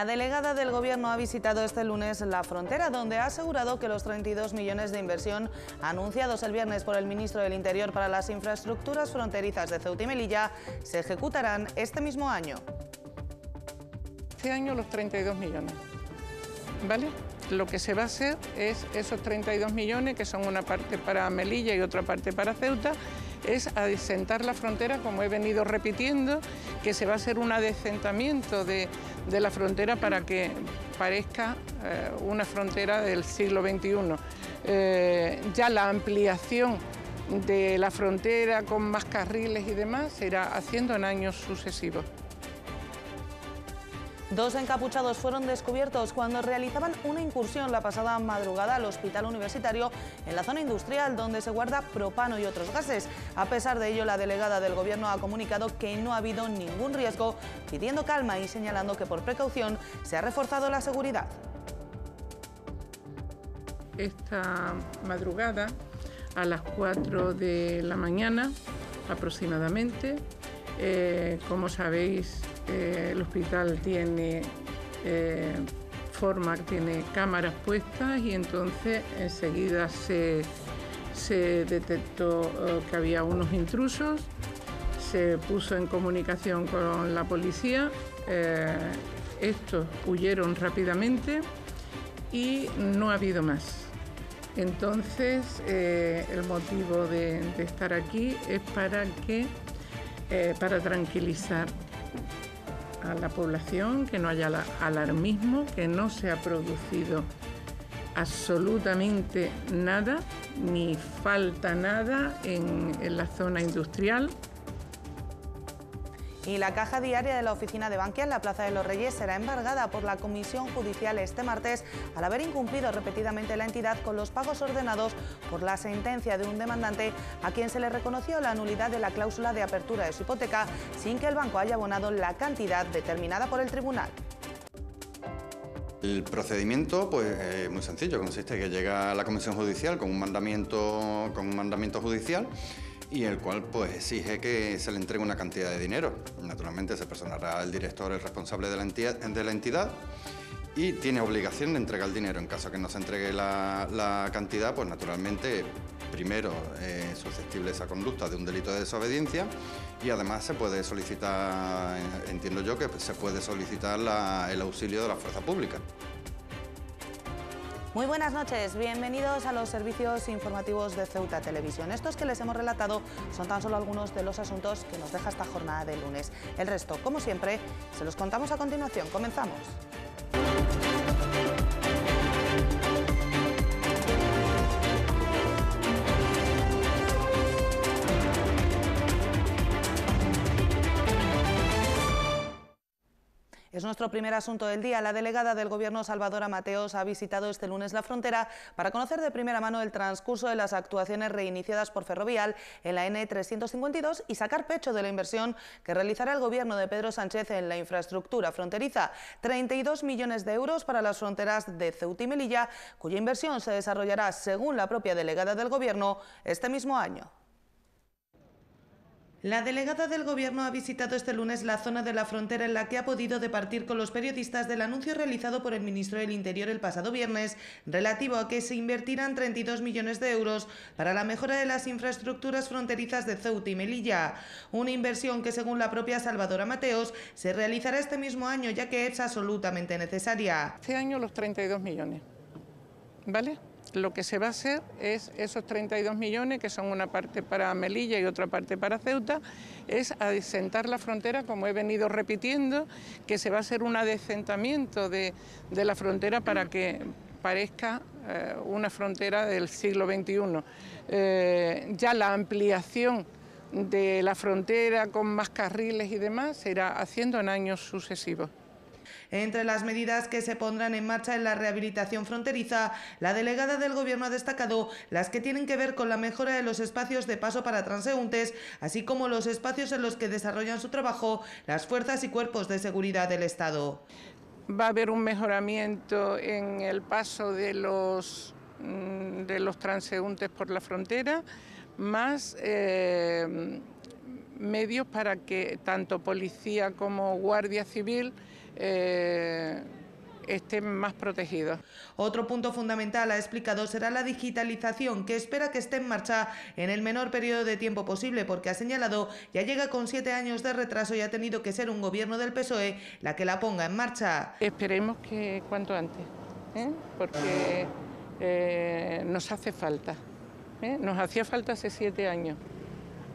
La delegada del Gobierno ha visitado este lunes la frontera, donde ha asegurado que los 32 millones de inversión anunciados el viernes por el ministro del Interior para las infraestructuras fronterizas de Ceuta y Melilla se ejecutarán este mismo año. Este año los 32 millones, ¿vale? Lo que se va a hacer es esos 32 millones, que son una parte para Melilla y otra parte para Ceuta, es adecentar la frontera, como he venido repitiendo, que se va a hacer un adesentamiento de, la frontera para que parezca eh, una frontera del siglo XXI. Eh, ya la ampliación de la frontera con más carriles y demás será haciendo en años sucesivos. Dos encapuchados fueron descubiertos cuando realizaban una incursión la pasada madrugada al hospital universitario en la zona industrial donde se guarda propano y otros gases. A pesar de ello, la delegada del gobierno ha comunicado que no ha habido ningún riesgo, pidiendo calma y señalando que por precaución se ha reforzado la seguridad. Esta madrugada, a las 4 de la mañana aproximadamente, eh, como sabéis, eh, el hospital tiene eh, forma, tiene cámaras puestas y entonces enseguida se, detectó eh, que había unos intrusos, se puso en comunicación con la policía, estos huyeron rápidamente y no ha habido más. Entonces, el motivo de, estar aquí es para que, para tranquilizar a la población, que no haya alarmismo, que no se ha producido absolutamente nada, ni falta nada en, la zona industrial. Y la caja diaria de la oficina de Bankia en la Plaza de los Reyes será embargada por la Comisión Judicial este martes al haber incumplido repetidamente la entidad con los pagos ordenados por la sentencia de un demandante a quien se le reconoció la nulidad de la cláusula de apertura de su hipoteca sin que el banco haya abonado la cantidad determinada por el tribunal. El procedimiento, pues, es muy sencillo, consiste en que llega a la Comisión Judicial con un mandamiento, con un mandamiento judicial y el cual pues exige que se le entregue una cantidad de dinero. Naturalmente se personará el director, el responsable de la entidad, de la entidad y tiene obligación de entregar el dinero. En caso que no se entregue la, cantidad, pues naturalmente primero es eh, susceptible esa conducta de un delito de desobediencia y además se puede solicitar, entiendo yo que se puede solicitar el auxilio de la fuerza pública. Muy buenas noches, bienvenidos a los servicios informativos de Ceuta Televisión. Estos que les hemos relatado son tan solo algunos de los asuntos que nos deja esta jornada de lunes. El resto, como siempre, se los contamos a continuación. Comenzamos. Es nuestro primer asunto del día. La delegada del Gobierno, Salvadora Mateos, ha visitado este lunes la frontera para conocer de primera mano el transcurso de las actuaciones reiniciadas por Ferrovial en la N352 y sacar pecho de la inversión que realizará el Gobierno de Pedro Sánchez en la infraestructura fronteriza. 32 millones de euros para las fronteras de Ceuta y Melilla, cuya inversión se desarrollará, según la propia delegada del Gobierno, este mismo año. La delegada del Gobierno ha visitado este lunes la zona de la frontera en la que ha podido departir con los periodistas del anuncio realizado por el ministro del Interior el pasado viernes relativo a que se invertirán 32 millones de euros para la mejora de las infraestructuras fronterizas de Ceuta y Melilla, una inversión que según la propia Salvadora Mateos se realizará este mismo año ya que es absolutamente necesaria. Este año los 32 millones, ¿vale? Lo que se va a hacer es esos 32 millones, que son una parte para Melilla y otra parte para Ceuta, es adecentar la frontera, como he venido repitiendo, que se va a hacer un adesentamiento de, la frontera para que parezca eh, una frontera del siglo XXI. Eh, ya la ampliación de la frontera con más carriles y demás ...se irá haciendo en años sucesivos. Entre las medidas que se pondrán en marcha en la rehabilitación fronteriza, la delegada del Gobierno ha destacado las que tienen que ver con la mejora de los espacios de paso para transeúntes, así como los espacios en los que desarrollan su trabajo las fuerzas y cuerpos de seguridad del Estado. Va a haber un mejoramiento en el paso de los, mm, transeúntes por la frontera, más eh, medios para que tanto policía como guardia civil eh, estén más protegidos. Otro punto fundamental, ha explicado, será la digitalización, que espera que esté en marcha en el menor periodo de tiempo posible, porque ha señalado ya llega con siete años de retraso y ha tenido que ser un gobierno del PSOE la que la ponga en marcha. Esperemos que cuanto antes, ¿eh? porque eh, nos hace falta, nos hacía falta hace siete años.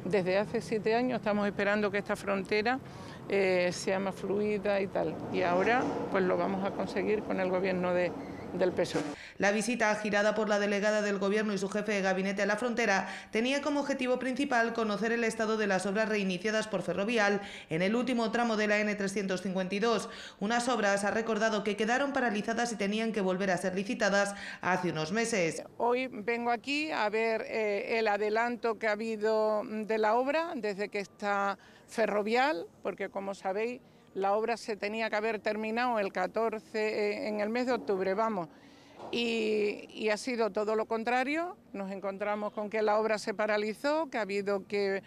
Desde hace siete años estamos esperando que esta frontera eh, sea más fluida y tal. Y ahora pues lo vamos a conseguir con el gobierno del PSOE. La visita girada por la delegada del Gobierno y su jefe de gabinete a la frontera tenía como objetivo principal conocer el estado de las obras reiniciadas por Ferrovial en el último tramo de la N352, unas obras, ha recordado, que quedaron paralizadas y tenían que volver a ser licitadas hace unos meses. Hoy vengo aquí a ver eh, el adelanto que ha habido de la obra desde que está ferrovial, porque como sabéis, la obra se tenía que haber terminado el 14, eh, en el mes de octubre, vamos, y, ha sido todo lo contrario. Nos encontramos con que la obra se paralizó, que ha habido que,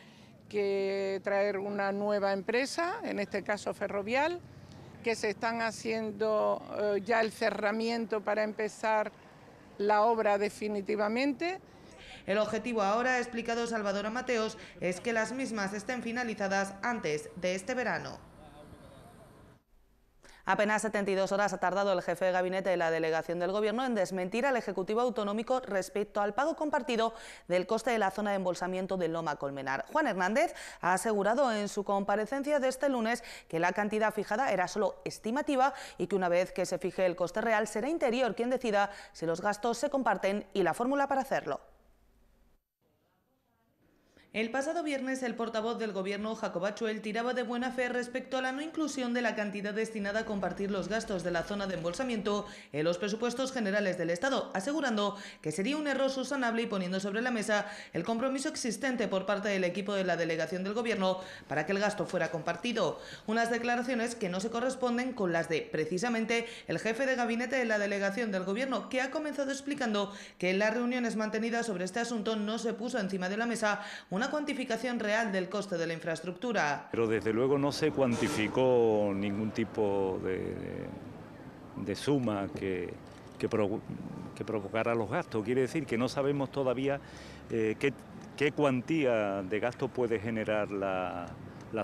traer una nueva empresa, en este caso ferrovial, que se están haciendo eh, ya el cerramiento para empezar la obra definitivamente. El objetivo ahora, ha explicado Salvador Amateos, es que las mismas estén finalizadas antes de este verano. Apenas 72 horas ha tardado el jefe de gabinete de la delegación del Gobierno en desmentir al Ejecutivo Autonómico respecto al pago compartido del coste de la zona de embolsamiento de Loma Colmenar. Juan Hernández ha asegurado en su comparecencia de este lunes que la cantidad fijada era solo estimativa y que una vez que se fije el coste real será Interior quien decida si los gastos se comparten y la fórmula para hacerlo. El pasado viernes, el portavoz del gobierno, Jacob Achuel, tiraba de buena fe respecto a la no inclusión de la cantidad destinada a compartir los gastos de la zona de embolsamiento en los presupuestos generales del Estado, asegurando que sería un error susanable y poniendo sobre la mesa el compromiso existente por parte del equipo de la delegación del gobierno para que el gasto fuera compartido. Unas declaraciones que no se corresponden con las de, precisamente, el jefe de gabinete de la delegación del gobierno, que ha comenzado explicando que en las reuniones mantenidas sobre este asunto no se puso encima de la mesa una cuantificación real del coste de la infraestructura. Pero desde luego no se cuantificó ningún tipo de, suma que, que, provocara los gastos. Quiere decir que no sabemos todavía eh, qué, cuantía de gasto puede generar la,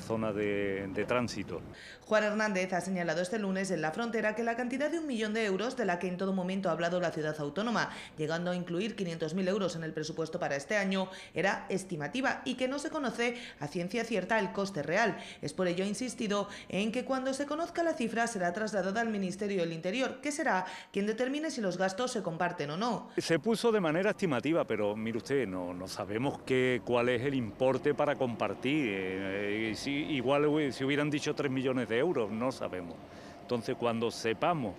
zona de tránsito. Juan Hernández ha señalado este lunes en La Frontera que la cantidad de un millón de euros de la que en todo momento ha hablado la ciudad autónoma, llegando a incluir 500.000 euros en el presupuesto para este año, era estimativa y que no se conoce a ciencia cierta el coste real. Es por ello insistido en que cuando se conozca la cifra será trasladada al Ministerio del Interior, que será quien determine si los gastos se comparten o no. Se puso de manera estimativa, pero mire usted, no, sabemos qué, cuál es el importe para compartir. Eh, eh, si, igual si hubieran dicho 3 millones de de euros, no sabemos. Entonces, cuando sepamos,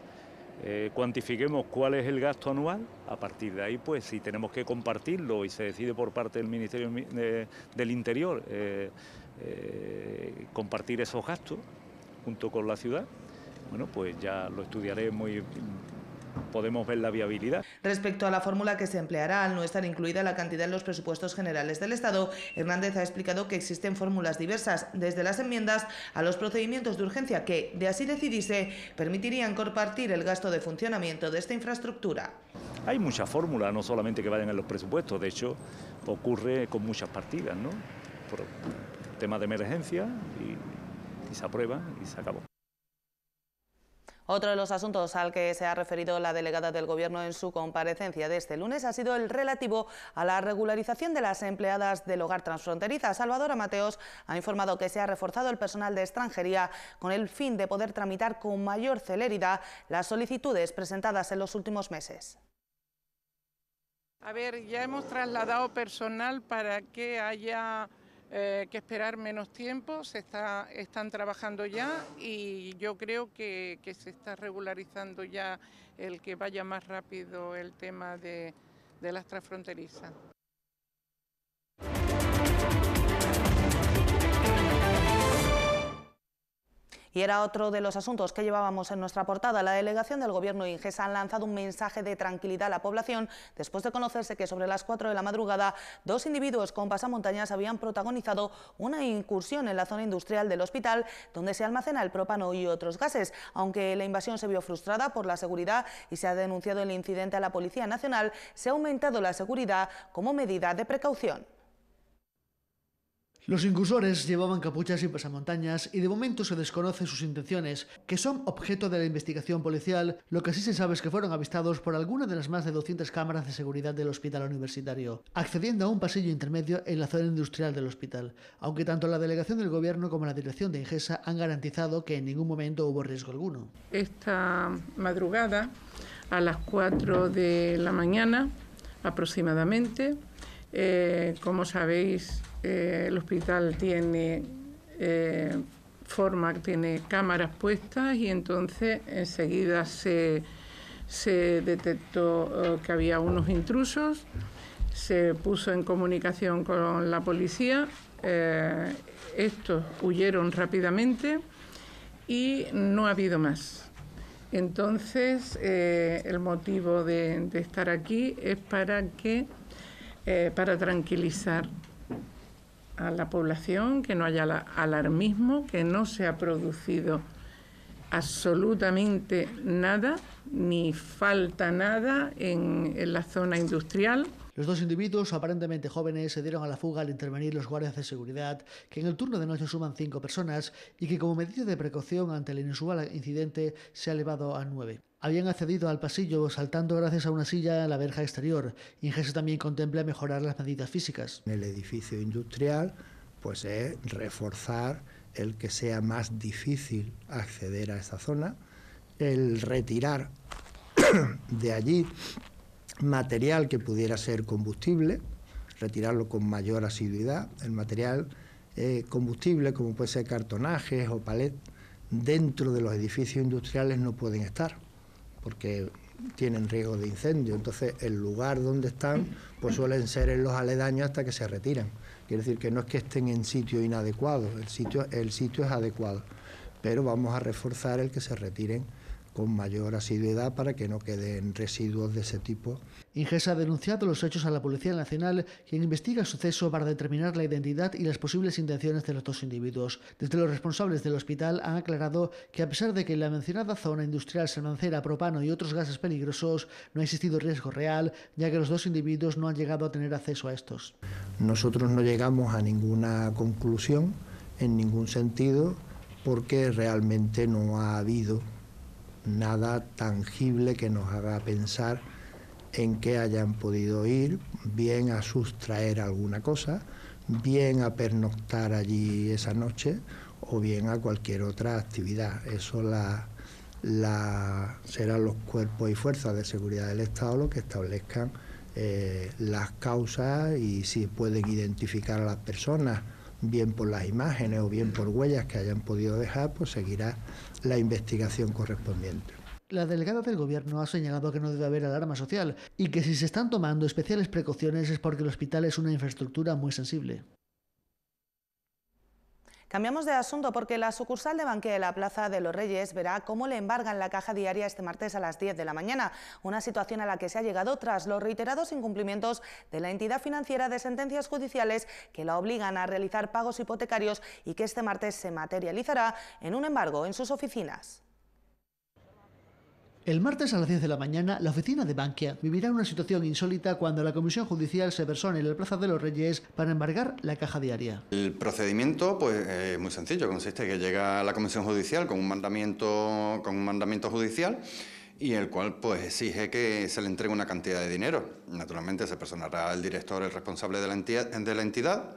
eh, cuantifiquemos cuál es el gasto anual, a partir de ahí, pues si tenemos que compartirlo y se decide por parte del Ministerio del Interior eh, eh, compartir esos gastos junto con la ciudad, bueno, pues ya lo estudiaré muy podemos ver la viabilidad. Respecto a la fórmula que se empleará, al no estar incluida la cantidad en los presupuestos generales del Estado, Hernández ha explicado que existen fórmulas diversas, desde las enmiendas a los procedimientos de urgencia que, de así decidirse, permitirían compartir el gasto de funcionamiento de esta infraestructura. Hay muchas fórmulas, no solamente que vayan en los presupuestos, de hecho, ocurre con muchas partidas, ¿no? Por temas de emergencia y se aprueba y se acabó. Otro de los asuntos al que se ha referido la delegada del Gobierno en su comparecencia de este lunes ha sido el relativo a la regularización de las empleadas del hogar transfronteriza. Salvadora Mateos ha informado que se ha reforzado el personal de extranjería con el fin de poder tramitar con mayor celeridad las solicitudes presentadas en los últimos meses. A ver, ya hemos trasladado personal para que haya eh, que esperar menos tiempo, se está, están trabajando ya y yo creo que, se está regularizando ya el que vaya más rápido el tema de las transfronterizas. Y era otro de los asuntos que llevábamos en nuestra portada. La delegación del Gobierno y ha lanzado un mensaje de tranquilidad a la población después de conocerse que sobre las 4 de la madrugada dos individuos con pasamontañas habían protagonizado una incursión en la zona industrial del hospital donde se almacena el propano y otros gases, aunque la invasión se vio frustrada por la seguridad y se ha denunciado el incidente a la Policía Nacional, se ha aumentado la seguridad como medida de precaución. Los incursores llevaban capuchas y pasamontañas y de momento se desconoce sus intenciones, que son objeto de la investigación policial, lo que sí se sabe es que fueron avistados por alguna de las más de 200 cámaras de seguridad del hospital universitario, accediendo a un pasillo intermedio en la zona industrial del hospital, aunque tanto la delegación del gobierno como la dirección de Ingesa han garantizado que en ningún momento hubo riesgo alguno. Esta madrugada, a las 4 de la mañana aproximadamente, eh, como sabéis, eh, el hospital tiene eh, forma, tiene cámaras puestas y entonces enseguida se, detectó eh, que había unos intrusos, se puso en comunicación con la policía, estos huyeron rápidamente y no ha habido más. Entonces, el motivo de, estar aquí es para que, para tranquilizar a la población, que no haya alarmismo, que no se ha producido absolutamente nada, ni falta nada en, la zona industrial. Los dos individuos, aparentemente jóvenes, se dieron a la fuga al intervenir los guardias de seguridad, que en el turno de noche suman cinco personas y que como medida de precaución ante el inusual incidente se ha elevado a nueve. Habían accedido al pasillo saltando gracias a una silla a la verja exterior. Inges también contempla mejorar las medidas físicas. En el edificio industrial, pues es reforzar el que sea más difícil acceder a esta zona, el retirar de allí material que pudiera ser combustible, retirarlo con mayor asiduidad, el material eh, combustible como puede ser cartonajes o palet dentro de los edificios industriales no pueden estar porque tienen riesgo de incendio. Entonces, el lugar donde están, pues suelen ser en los aledaños hasta que se retiran. Quiere decir que no es que estén en sitio inadecuado, el sitio, el sitio es adecuado. Pero vamos a reforzar el que se retiren con mayor asiduidad para que no queden residuos de ese tipo. Ingesa ha denunciado los hechos a la Policía Nacional, quien investiga el suceso para determinar la identidad y las posibles intenciones de los dos individuos. Desde los responsables del hospital han aclarado que a pesar de que en la mencionada zona industrial se mancera propano y otros gases peligrosos, no ha existido riesgo real, ya que los dos individuos no han llegado a tener acceso a estos. Nosotros no llegamos a ninguna conclusión en ningún sentido porque realmente no ha habido nada tangible que nos haga pensar en que hayan podido ir bien a sustraer alguna cosa, bien a pernoctar allí esa noche o bien a cualquier otra actividad. Eso la, serán los cuerpos y fuerzas de seguridad del Estado los que establezcan eh, las causas y si pueden identificar a las personas, bien por las imágenes o bien por huellas que hayan podido dejar, pues seguirá la investigación correspondiente. La delegada del gobierno ha señalado que no debe haber alarma social y que si se están tomando especiales precauciones es porque el hospital es una infraestructura muy sensible. Cambiamos de asunto porque la sucursal de Banque de la Plaza de los Reyes verá cómo le embargan la caja diaria este martes a las 10 de la mañana, una situación a la que se ha llegado tras los reiterados incumplimientos de la entidad financiera de sentencias judiciales que la obligan a realizar pagos hipotecarios y que este martes se materializará en un embargo en sus oficinas. El martes a las 10 de la mañana, la oficina de Bankia vivirá una situación insólita cuando la Comisión Judicial se persone en la Plaza de los Reyes para embargar la caja diaria. El procedimiento, pues, es muy sencillo. Consiste en que llega la Comisión Judicial con un mandamiento, con un mandamiento judicial y el cual pues exige que se le entregue una cantidad de dinero. Naturalmente se personará el director, el responsable de la entidad,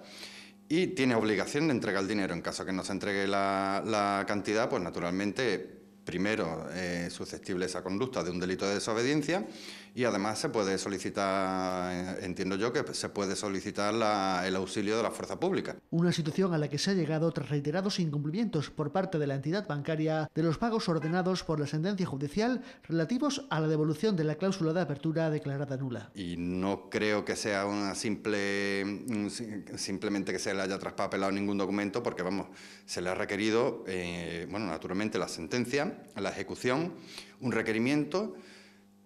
y tiene obligación de entregar el dinero. En caso que no se entregue la, la cantidad, pues naturalmente primero, eh, susceptibles a conducta de un delito de desobediencia y además se puede solicitar, entiendo yo, que se puede solicitar el auxilio de la fuerza pública. Una situación a la que se ha llegado tras reiterados incumplimientos por parte de la entidad bancaria de los pagos ordenados por la sentencia judicial relativos a la devolución de la cláusula de apertura declarada nula. Y no creo que sea una simple, mm, simplemente que se le haya traspapelado ningún documento, porque vamos, se le ha requerido, eh, bueno, naturalmente la sentencia, la ejecución, un requerimiento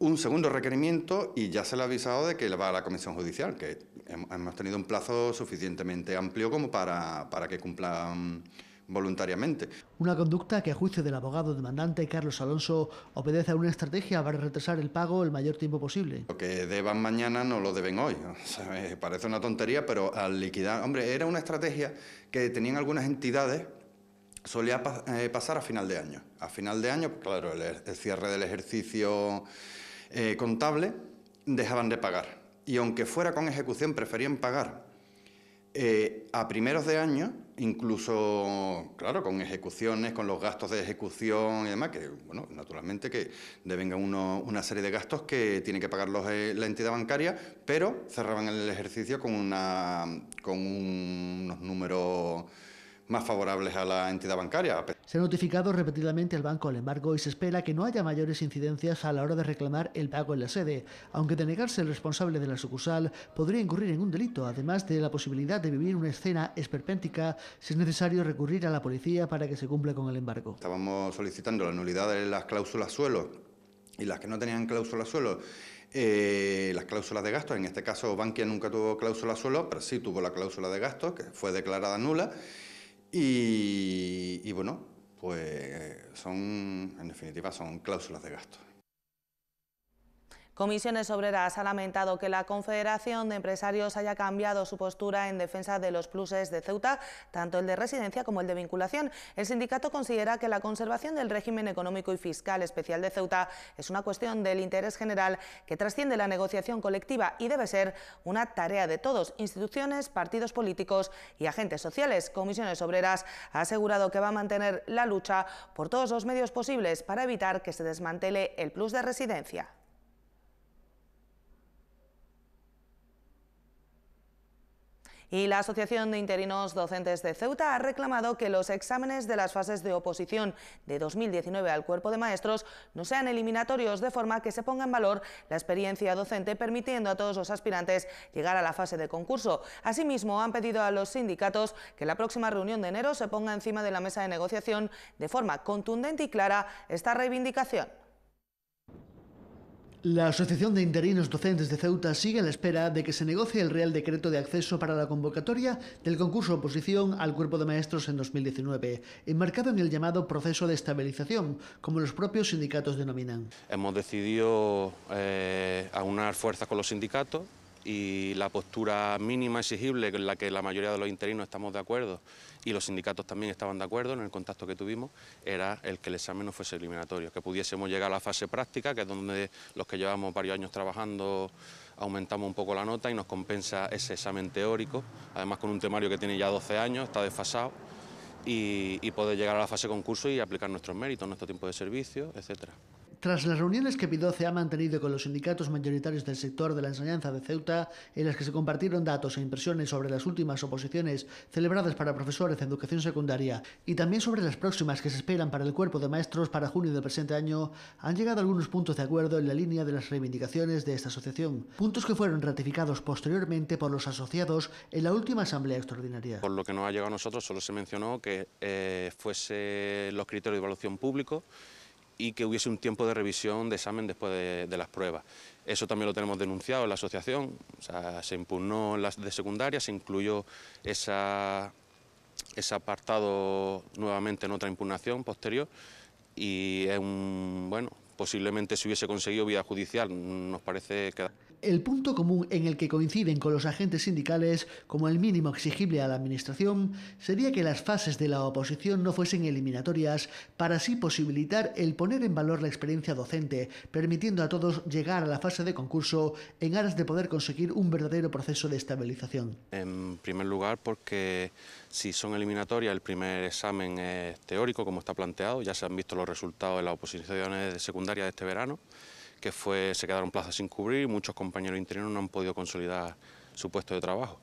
un segundo requerimiento y ya se le ha avisado de que va a la comisión judicial, que hemos tenido un plazo suficientemente amplio como para, para que cumplan mm, voluntariamente. Una conducta que a juicio del abogado demandante Carlos Alonso obedece a una estrategia para retrasar el pago el mayor tiempo posible. Lo que deban mañana no lo deben hoy. Eh, parece una tontería, pero al liquidar... Hombre, era una estrategia que tenían algunas entidades solía eh, pasar a final de año. A final de año, pues claro, er-, el cierre del ejercicio eh, contable, dejaban de pagar. Y aunque fuera con ejecución, preferían pagar eh, a primeros de año, incluso, claro, con ejecuciones, con los gastos de ejecución y demás, que, bueno, naturalmente que devengan una serie de gastos que tiene que pagar eh, la entidad bancaria, pero cerraban el ejercicio con, una, con unos números más favorables a la entidad bancaria. Se ha notificado repetidamente al banco el embargo y se espera que no haya mayores incidencias a la hora de reclamar el pago en la sede, aunque denegarse negarse el responsable de la sucursal podría incurrir en un delito, además de la posibilidad de vivir una escena esperpéntica si es necesario recurrir a la policía para que se cumpla con el embargo. Estábamos solicitando la nulidad de las cláusulas suelo y las que no tenían cláusulas suelo eh, las cláusulas de gastos. En este caso, Bankia nunca tuvo cláusula suelo, pero sí tuvo la cláusula de gastos, que fue declarada nula. Y, bueno, pues eh, son, en definitiva, son cláusulas de gasto. Comisiones Obreras ha lamentado que la Confederación de Empresarios haya cambiado su postura en defensa de los pluses de Ceuta, tanto el de residencia como el de vinculación. El sindicato considera que la conservación del régimen económico y fiscal especial de Ceuta es una cuestión del interés general que trasciende la negociación colectiva y debe ser una tarea de todos, instituciones, partidos políticos y agentes sociales. Comisiones Obreras ha asegurado que va a mantener la lucha por todos los medios posibles para evitar que se desmantele el plus de residencia. Y la Asociación de Interinos Docentes de Ceuta ha reclamado que los exámenes de las fases de oposición de 2019 al cuerpo de maestros no sean eliminatorios de forma que se ponga en valor la experiencia docente permitiendo a todos los aspirantes llegar a la fase de concurso. Asimismo, han pedido a los sindicatos que la próxima reunión de enero se ponga encima de la mesa de negociación de forma contundente y clara esta reivindicación. La Asociación de Interinos Docentes de Ceuta sigue a la espera de que se negocie el Real Decreto de Acceso para la convocatoria del concurso oposición al Cuerpo de Maestros en 2019, enmarcado en el llamado proceso de estabilización, como los propios sindicatos denominan. Hemos decidido eh, aunar fuerzas con los sindicatos y la postura mínima exigible con la que la mayoría de los interinos estamos de acuerdo y los sindicatos también estaban de acuerdo en el contacto que tuvimos, era el que el examen no fuese eliminatorio, que pudiésemos llegar a la fase práctica, que es donde los que llevamos varios años trabajando aumentamos un poco la nota y nos compensa ese examen teórico, además con un temario que tiene ya 12 años, está desfasado, y, poder llegar a la fase concurso y aplicar nuestros méritos, nuestro tiempo de servicio, etcétera. Tras las reuniones que Pidoce ha mantenido con los sindicatos mayoritarios del sector de la enseñanza de Ceuta, en las que se compartieron datos e impresiones sobre las últimas oposiciones celebradas para profesores de educación secundaria y también sobre las próximas que se esperan para el cuerpo de maestros para junio del presente año, han llegado algunos puntos de acuerdo en la línea de las reivindicaciones de esta asociación, puntos que fueron ratificados posteriormente por los asociados en la última asamblea extraordinaria. Por lo que nos ha llegado a nosotros solo se mencionó que eh, fuese los criterios de evaluación público y que hubiese un tiempo de revisión de examen después de, las pruebas. Eso también lo tenemos denunciado en la asociación, se impugnó las de secundaria, se incluyó esa, ese apartado nuevamente en otra impugnación posterior y bueno, posiblemente se hubiese conseguido vía judicial, nos parece que... El punto común en el que coinciden con los agentes sindicales como el mínimo exigible a la Administración sería que las fases de la oposición no fuesen eliminatorias para así posibilitar el poner en valor la experiencia docente, permitiendo a todos llegar a la fase de concurso en aras de poder conseguir un verdadero proceso de estabilización. En primer lugar, porque si son eliminatorias, el primer examen es teórico, como está planteado, ya se han visto los resultados de las oposiciones secundaria de este verano que fue, se quedaron plazas sin cubrir y muchos compañeros internos no han podido consolidar su puesto de trabajo,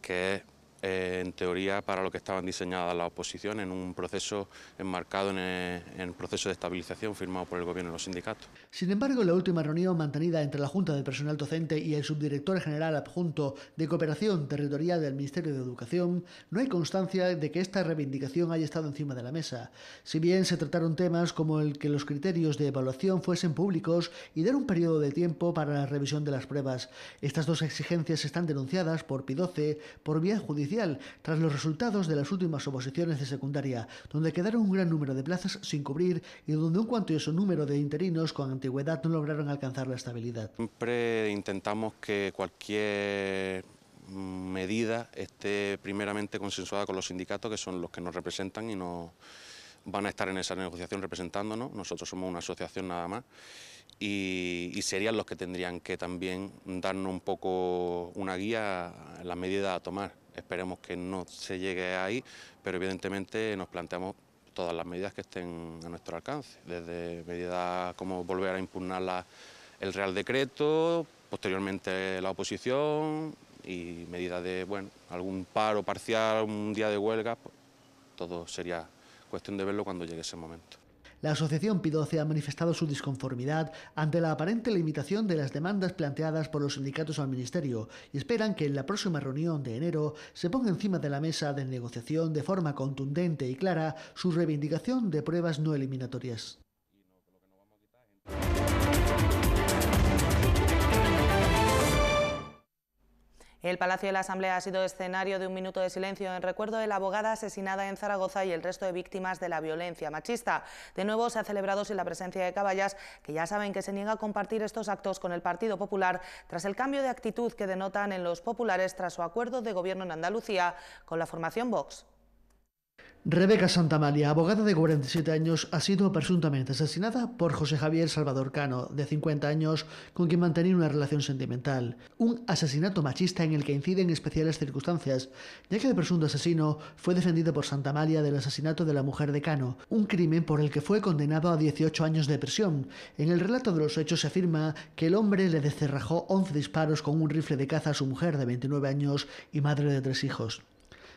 que es eh, en teoría para lo que estaban diseñadas la oposición, en un proceso enmarcado en eh, en el proceso de estabilización firmado por el gobierno y los sindicatos. Sin embargo, la última reunión mantenida entre la Junta de Personal Docente y el subdirector general adjunto de Cooperación Territorial del Ministerio de Educación, no hay constancia de que esta reivindicación haya estado encima de la mesa. Si bien se trataron temas como el que los criterios de evaluación fuesen públicos y dar un periodo de tiempo para la revisión de las pruebas, estas dos exigencias están denunciadas por PIDOCE por vía judicial tras los resultados de las últimas oposiciones de secundaria, donde quedaron un gran número de plazas sin cubrir y donde un cuantioso número de interinos con no lograron alcanzar la estabilidad. Siempre intentamos que cualquier mm, medida esté primeramente consensuada con los sindicatos, que son los que nos representan y nos van a estar en esa negociación representándonos. Nosotros somos una asociación nada más y, serían los que tendrían que también darnos un poco una guía en las medidas a tomar. Esperemos que no se llegue ahí, pero evidentemente nos planteamos todas las medidas que estén a nuestro alcance, desde medidas como volver a impugnar el Real Decreto, posteriormente la oposición y medidas de bueno, algún paro parcial, un día de huelga, pues, todo sería cuestión de verlo cuando llegue ese momento. La Asociación PIDOCE ha manifestado su disconformidad ante la aparente limitación de las demandas planteadas por los sindicatos al Ministerio y esperan que en la próxima reunión de enero se ponga encima de la mesa de negociación de forma contundente y clara su reivindicación de pruebas no eliminatorias. El Palacio de la Asamblea ha sido escenario de un minuto de silencio en recuerdo de la abogada asesinada en Zaragoza y el resto de víctimas de la violencia machista. De nuevo se ha celebrado sin la presencia de Caballas, que ya saben que se niega a compartir estos actos con el Partido Popular tras el cambio de actitud que denotan en los populares tras su acuerdo de gobierno en Andalucía con la formación Vox. Rebeca Santamalia, abogada de 47 años, ha sido presuntamente asesinada por José Javier Salvador Cano, de 50 años, con quien mantenía una relación sentimental. Un asesinato machista en el que inciden especiales circunstancias, ya que el presunto asesino fue defendido por Santamalia del asesinato de la mujer de Cano, un crimen por el que fue condenado a 18 años de prisión. En el relato de los hechos se afirma que el hombre le descerrajó 11 disparos con un rifle de caza a su mujer de 29 años y madre de tres hijos.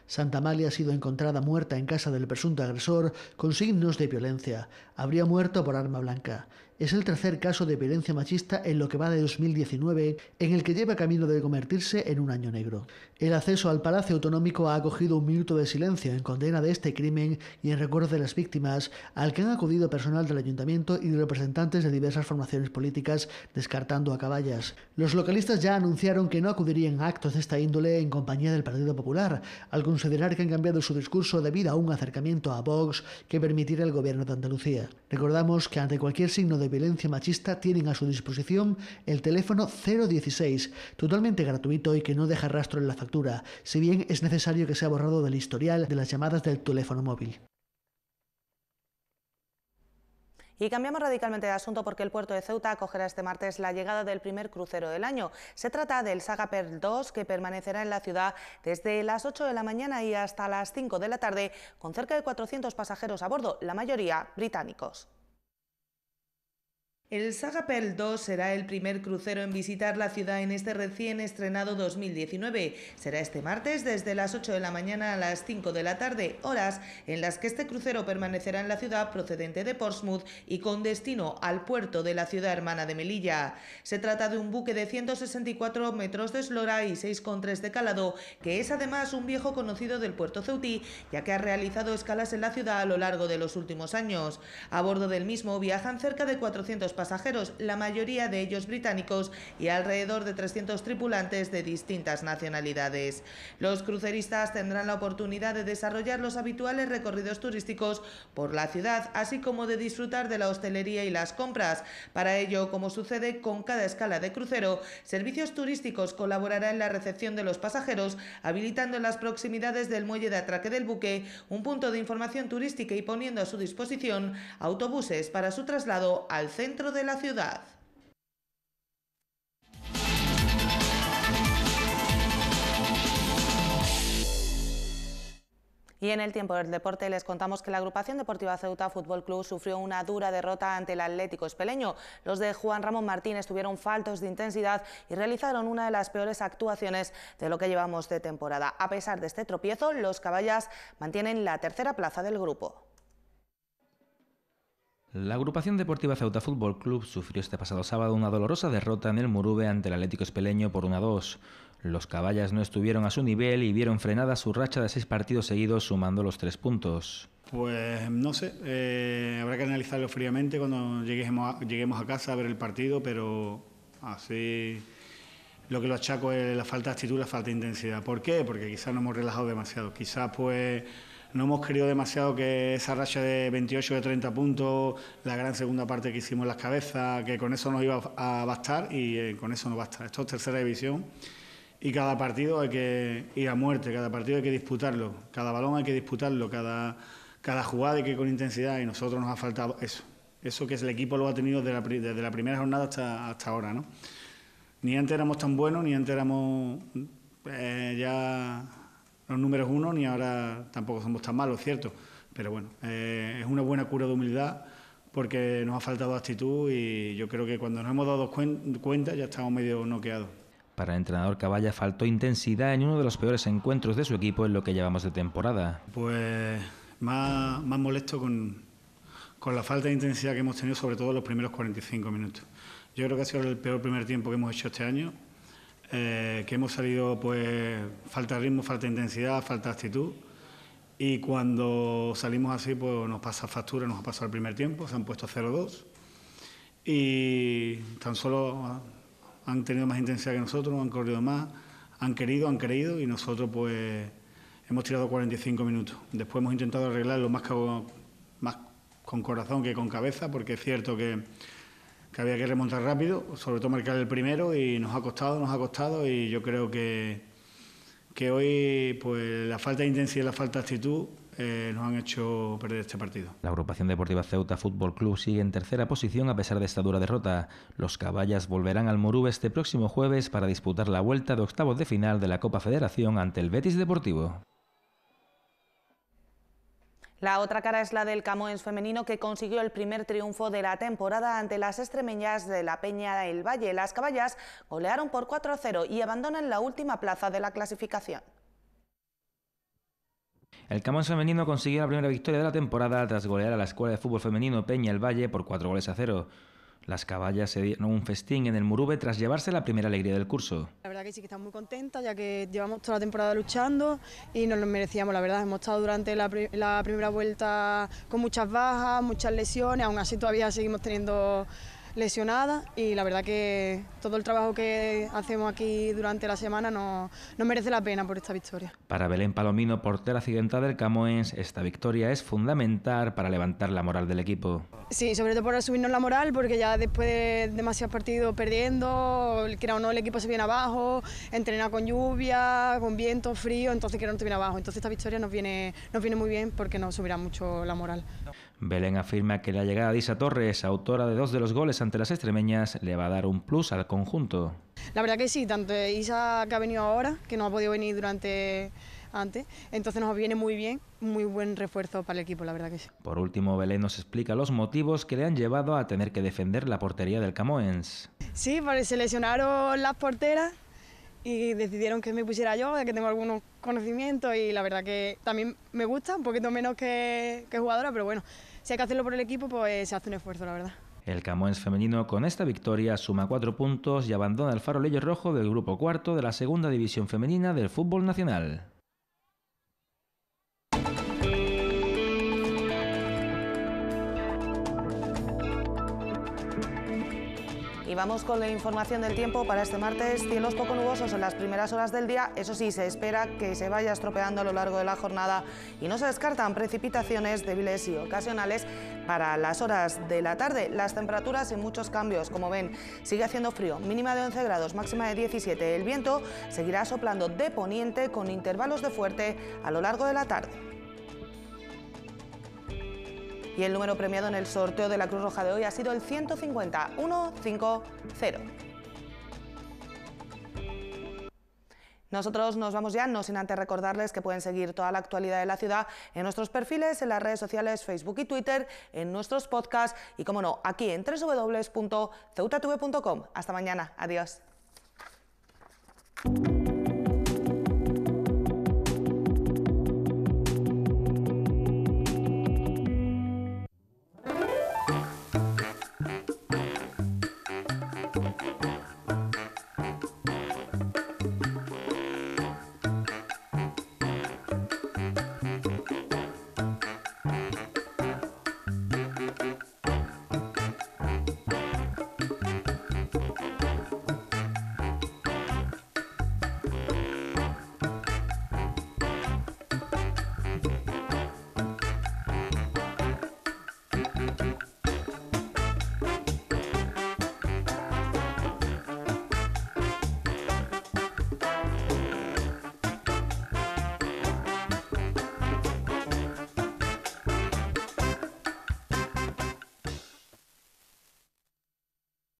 Santa Amalia ha sido encontrada muerta en casa del presunto agresor con signos de violencia. Habría muerto por arma blanca. Es el tercer caso de violencia machista en lo que va de 2019, en el que lleva camino de convertirse en un año negro. El acceso al Palacio Autonómico ha acogido un minuto de silencio en condena de este crimen y en recuerdo de las víctimas, al que han acudido personal del ayuntamiento y representantes de diversas formaciones políticas, descartando a caballas. Los localistas ya anunciaron que no acudirían a actos de esta índole en compañía del Partido Popular, al considerar que han cambiado su discurso debido a un acercamiento a Vox que permitirá el gobierno de Andalucía. Recordamos que ante cualquier signo de violencia machista tienen a su disposición el teléfono 016, totalmente gratuito y que no deja rastro en la factura, si bien es necesario que sea borrado del historial de las llamadas del teléfono móvil. Y cambiamos radicalmente de asunto porque el puerto de Ceuta acogerá este martes la llegada del primer crucero del año. Se trata del Saga Pearl 2 que permanecerá en la ciudad desde las 8 de la mañana y hasta las 5 de la tarde con cerca de 400 pasajeros a bordo, la mayoría británicos. El Sagapel 2 será el primer crucero en visitar la ciudad en este recién estrenado 2019. Será este martes desde las 8 de la mañana a las 5 de la tarde, horas en las que este crucero permanecerá en la ciudad procedente de Portsmouth y con destino al puerto de la ciudad hermana de Melilla. Se trata de un buque de 164 metros de eslora y 6,3 de calado, que es además un viejo conocido del puerto ceutí, ya que ha realizado escalas en la ciudad a lo largo de los últimos años. A bordo del mismo viajan cerca de 400 pasajeros, la mayoría de ellos británicos, y alrededor de 300 tripulantes de distintas nacionalidades. Los cruceristas tendrán la oportunidad de desarrollar los habituales recorridos turísticos por la ciudad, así como de disfrutar de la hostelería y las compras. Para ello, como sucede con cada escala de crucero, servicios turísticos colaborará en la recepción de los pasajeros, habilitando en las proximidades del muelle de atraque del buque un punto de información turística y poniendo a su disposición autobuses para su traslado al centro de la ciudad. Y en el tiempo del deporte les contamos que la agrupación deportiva Ceuta Fútbol Club sufrió una dura derrota ante el Atlético Espeleño. Los de Juan Ramón Martínez tuvieron faltos de intensidad y realizaron una de las peores actuaciones de lo que llevamos de temporada. A pesar de este tropiezo, los caballas mantienen la tercera plaza del grupo. La agrupación deportiva Ceuta Fútbol Club sufrió este pasado sábado una dolorosa derrota en el Murube ante el Atlético Espeleño por 1-2. Los caballas no estuvieron a su nivel y vieron frenada su racha de seis partidos seguidos sumando los tres puntos. Pues no sé, eh, habrá que analizarlo fríamente cuando lleguemos a, lleguemos a casa a ver el partido, pero así lo que lo achaco es la falta de actitud, la falta de intensidad. ¿Por qué? Porque quizás no hemos relajado demasiado. Quizás pues no hemos querido demasiado que esa racha de 28 de 30 puntos, la gran segunda parte que hicimos las cabezas, que con eso nos iba a bastar y eh, con eso no basta. Esto es tercera división y cada partido hay que ir a muerte, cada partido hay que disputarlo, cada balón hay que disputarlo, cada, cada jugada hay que con intensidad y nosotros nos ha faltado eso. Eso que es el equipo lo ha tenido desde la, primera jornada hasta, hasta ahora. ¿no? Ni antes éramos tan buenos, ni antes éramos eh, ya los números uno ni ahora tampoco somos tan malos, cierto. Pero bueno, eh, es una buena cura de humildad porque nos ha faltado actitud y yo creo que cuando nos hemos dado cuenta ya estamos medio noqueados. Para el entrenador Caballa faltó intensidad en uno de los peores encuentros de su equipo en lo que llevamos de temporada. Pues más, más molesto con, con la falta de intensidad que hemos tenido, sobre todo en los primeros 45 minutos. Yo creo que ha sido el peor primer tiempo que hemos hecho este año eh, que hemos salido pues falta ritmo, falta intensidad, falta actitud. Y cuando salimos así, pues nos pasa factura, nos ha pasado el primer tiempo, se han puesto 0-2 y tan solo ah, han tenido más intensidad que nosotros, han corrido más, han querido, han creído y nosotros pues hemos tirado 45 minutos. Después hemos intentado arreglarlo más, más con corazón que con cabeza, porque es cierto que que había que remontar rápido, sobre todo marcar el primero y nos ha costado, nos ha costado y yo creo que, que hoy pues la falta de intensidad, y la falta de actitud eh, nos han hecho perder este partido. La agrupación deportiva Ceuta Fútbol Club sigue en tercera posición a pesar de esta dura derrota. Los caballas volverán al Morú este próximo jueves para disputar la vuelta de octavos de final de la Copa Federación ante el Betis Deportivo. La otra cara es la del Camoens femenino que consiguió el primer triunfo de la temporada ante las extremeñas de la Peña El Valle. Las caballas golearon por 4-0 y abandonan la última plaza de la clasificación. El Camões femenino consiguió la primera victoria de la temporada tras golear a la Escuela de Fútbol Femenino Peña El Valle por 4 goles a 0. Las caballas se dieron un festín en el Murube tras llevarse la primera alegría del curso. La verdad que sí que estamos muy contentas ya que llevamos toda la temporada luchando y nos lo merecíamos, la verdad. Hemos estado durante la, la primera vuelta con muchas bajas, muchas lesiones, aún así todavía seguimos teniendo lesionada y la verdad que todo el trabajo que hacemos aquí durante la semana no, no merece la pena por esta victoria. Para Belén Palomino, portera accidentada del Camoens, esta victoria es fundamental para levantar la moral del equipo. Sí, sobre todo para subirnos la moral porque ya después de demasiados partidos perdiendo, que no el equipo se viene abajo, entrena con lluvia, con viento, frío, entonces que no te viene abajo. Entonces esta victoria nos viene, nos viene muy bien porque nos subirá mucho la moral. Belén afirma que la llegada de Isa Torres, autora de dos de los goles ante las extremeñas, le va a dar un plus al conjunto. La verdad que sí, tanto Isa que ha venido ahora, que no ha podido venir durante antes, entonces nos viene muy bien, muy buen refuerzo para el equipo, la verdad que sí. Por último, Belén nos explica los motivos que le han llevado a tener que defender la portería del Camoens. Sí, porque se lesionaron las porteras y decidieron que me pusiera yo, ya que tengo algunos conocimientos y la verdad que también me gusta, un poquito menos que, jugadora, pero bueno, si hay que hacerlo por el equipo, pues se hace un esfuerzo, la verdad. El Camoens femenino con esta victoria suma cuatro puntos y abandona el faro farolillo rojo del grupo cuarto de la segunda división femenina del fútbol nacional. Y vamos con la información del tiempo para este martes. Cielos poco nubosos en las primeras horas del día. Eso sí, se espera que se vaya estropeando a lo largo de la jornada y no se descartan precipitaciones débiles y ocasionales para las horas de la tarde. Las temperaturas y muchos cambios, como ven, sigue haciendo frío, mínima de 11 grados, máxima de 17. El viento seguirá soplando de poniente con intervalos de fuerte a lo largo de la tarde y el número premiado en el sorteo de la Cruz Roja de hoy ha sido el 150 150. Nosotros nos vamos ya, no sin antes recordarles que pueden seguir toda la actualidad de la ciudad en nuestros perfiles, en las redes sociales Facebook y Twitter, en nuestros podcasts y, como no, aquí en www.ceutatube.com. Hasta mañana. Adiós.